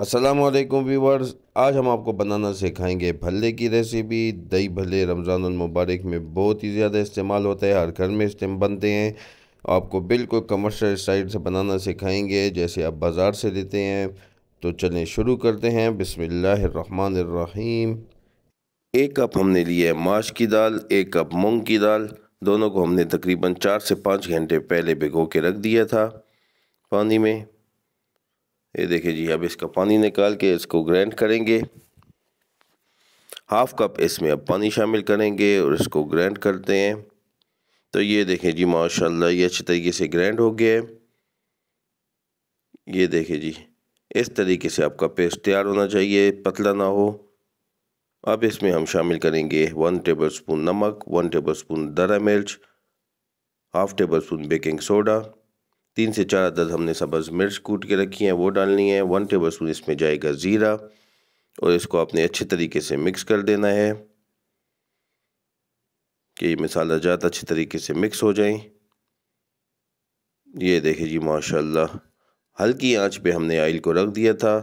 Aslam viewers आज हम आपको बनाना सिखाएंगे भल्ले की रेसिपी दही भल्ले रमज़ानमबारक में बहुत ही ज़्यादा इस्तेमाल होता है हर घर में इस्तेमाल बनते हैं आपको बिल्कुल कमर्शल साइड से बनाना सिखाएंगे जैसे आप बाज़ार से लेते हैं तो चलें शुरू करते हैं बसमीम एक कप हमने लिया है माश की दाल एक कप मूँग की दाल दोनों को हमने तकरीबन चार से पाँच घंटे पहले भिगो के रख दिया था पानी में ये देखिए जी अब इसका पानी निकाल के इसको ग्रैंड करेंगे हाफ कप इसमें अब पानी शामिल करेंगे और इसको ग्रैंड करते हैं तो ये देखें जी माशाल्लाह ये अच्छे तरीके से ग्रैंड हो गया है ये देखें जी इस तरीके से आपका पेस्ट तैयार होना चाहिए पतला ना हो अब इसमें हम शामिल करेंगे वन टेबल स्पून नमक वन टेबल स्पून दरा मिर्च half tablespoon baking soda तीन से चार अदद हमने सब्ज़ मिर्च कूट के रखी हैं वो डालनी है वन टेबल स्पून इसमें जाएगा ज़ीरा और इसको आपने अच्छे तरीके से मिक्स कर देना है कि ये मसाला जात अच्छे तरीके से मिक्स हो जाए ये देखे जी माशाल्लाह हल्की आंच पे हमने आयल को रख दिया था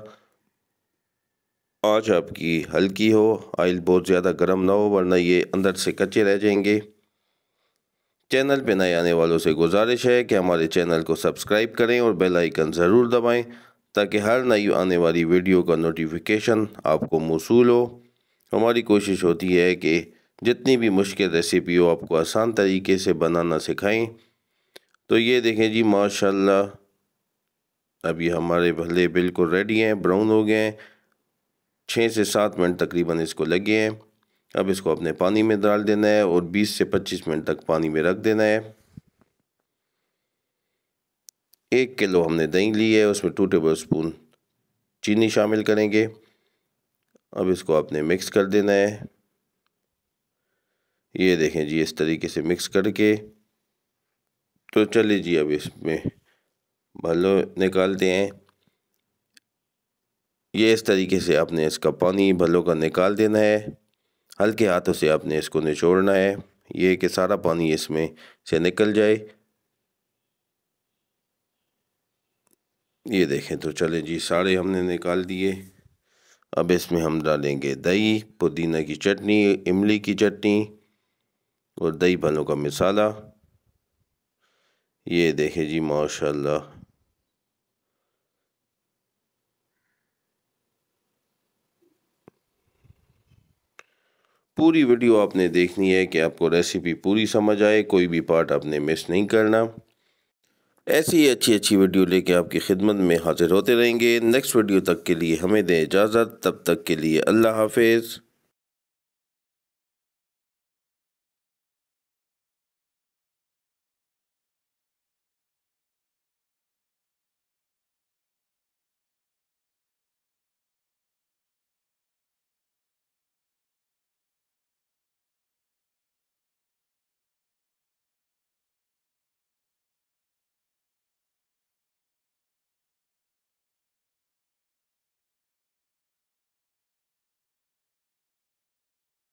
आंच आपकी हल्की हो आयल बहुत ज़्यादा गर्म ना हो वरना ये अंदर से कच्चे रह जाएंगे चैनल पर नए आने वालों से गुजारिश है कि हमारे चैनल को सब्सक्राइब करें और बेल आइकन ज़रूर दबाएं ताकि हर नई आने वाली वीडियो का नोटिफिकेशन आपको मौसू हो हमारी कोशिश होती है कि जितनी भी मुश्किल रेसिपी हो आपको आसान तरीके से बनाना सिखाएं तो ये देखें जी माशाल्लाह अभी हमारे भले बिल्कुल रेडी हैं ब्राउन हो गए हैं छः से सात मिनट तकरीबन इसको लगे हैं अब इसको अपने पानी में डाल देना है और 20 से 25 मिनट तक पानी में रख देना है एक किलो हमने दही ली है उसमें टू टेबल स्पून चीनी शामिल करेंगे अब इसको आपने मिक्स कर देना है ये देखें जी इस तरीके से मिक्स करके तो चलिए जी अब इसमें भलो निकालते हैं ये इस तरीके से आपने इसका पानी भलो का निकाल देना है हल्के हाथों से आपने इसको निचोड़ना है ये कि सारा पानी इसमें से निकल जाए ये देखें तो चले जी सारे हमने निकाल दिए अब इसमें हम डालेंगे दही पुदीना की चटनी इमली की चटनी और दही भलों का मसाला ये देखें जी माशाल्लाह पूरी वीडियो आपने देखनी है कि आपको रेसिपी पूरी समझ आए कोई भी पार्ट आपने मिस नहीं करना ऐसी ही अच्छी अच्छी वीडियो लेके आपकी खिदमत में हाजिर होते रहेंगे नेक्स्ट वीडियो तक के लिए हमें दें इजाज़त तब तक के लिए अल्लाह हाफिज़